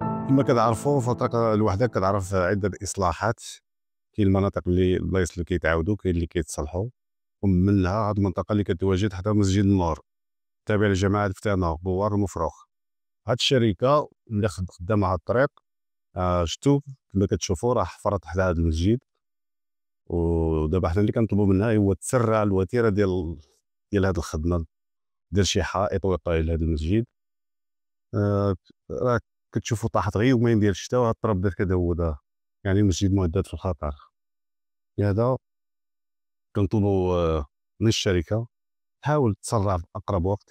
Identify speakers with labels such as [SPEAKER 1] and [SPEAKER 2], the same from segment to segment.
[SPEAKER 1] كما كتعرفوا الفتره الوحده كتعرف عده اصلاحات كاين المناطق اللي البلايص اللي كيتعاودوا كاين اللي كيتصلحوا ومنها هاد المنطقه اللي كتواجد حتى مسجد النور تابع لجماعه الفتانه بوار المفروخ هاد الشركه اللي خدامه هاد الطريق آه، شتو كما كتشوفوا راه حفرت حدا هاد المسجد ودابا حنا اللي كنطلبوا منها هو تسرع الوتيره ديال ديال هاد الخدمه دير شي حائط وقائي لهذا المسجد راه كتشوفوا طاحت غير يومين ديال الشتاء وهاد التراب هو ده يعني المسجد مهدد في الخطر لهذا كنطلبوا من الشركه آه، تحاول تسرع في اقرب وقت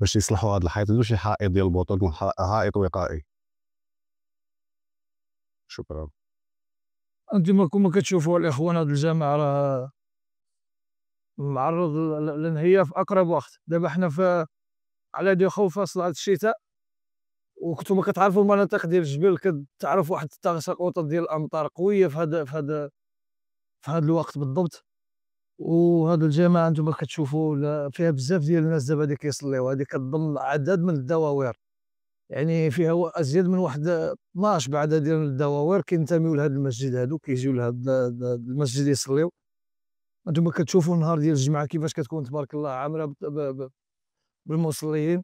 [SPEAKER 1] باش يصلحوا هاد الحائط نديرو شي حائط ديال البطون يكون حائط وقائي شكرا
[SPEAKER 2] انتم كما كتشوفوا الاخوان هاد الجامعه راه معرض للانهيار في اقرب وقت دابا حنا في على دي خوف فصل الشتاء وكنتم كتعرفوا المناطق ديال الجبل كتعرف واحد التساقطات ديال الامطار قويه في هذا في هذا في هذا الوقت بالضبط وهذا الجامع انتم كتشوفوا فيها بزاف ديال الناس دابا اللي كيصليو هذه كتضم عدد من الدواوير يعني فيها ازيد من واحد 12 بعد ديال الدواوير كينتميو لهذا المسجد هادو كيجيو لهذا المسجد يصليو انتم كتشوفوا النهار ديال الجمعه كيفاش كتكون تبارك الله عامره بالمصلين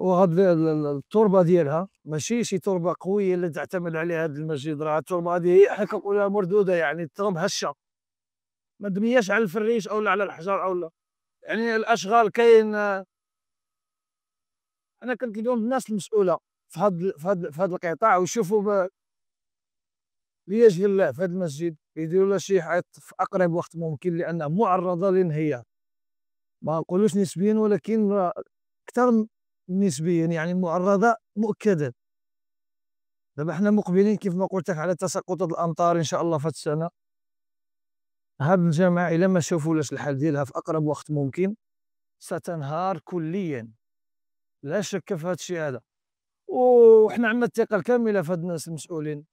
[SPEAKER 2] وهاد التربه ديالها ماشي شي تربه قويه اللي تعتمد عليها هذا المسجد راه التربه هذه هي حنا كنقولها مردوده يعني التراب هشه ما دمياش على الفريش او لا على الحجر او لا يعني الاشغال كاين انا كنت اليوم الناس المسؤوله في هذا في هذا في هذا القطاع ويشوفوا ليجهل الله في هذا المسجد يديروا له شي حيط في اقرب وقت ممكن لانه معرضه للانهيار ما نقولوش نسبيا ولكن اكثر نسبيا يعني معرضة مؤكدا دابا حنا مقبلين كيف ما قلت لك على تساقط الامطار ان شاء الله في السنه هاد الجماعه الا ما لاش الحل ديالها في اقرب وقت ممكن ستنهار كليا لا شك في هذا الشيء هذا وحنا عندنا الثقه الكامله في هاد الناس المسؤولين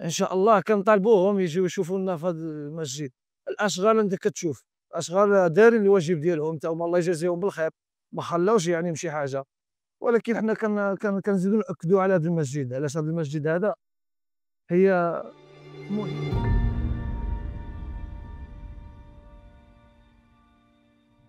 [SPEAKER 2] ان شاء الله كنطالبوهم يجيو يشوفوا لنا في هاد المسجد الاشغال انت كتشوف الاشغال دارين الواجب ديالهم تا هما الله يجازيهم بالخير ما خلاوش يعني مشي حاجه ولكن حنا كان كان كنزيدو ناكدوا على هذا المسجد علاش هذا المسجد هذا هي مهم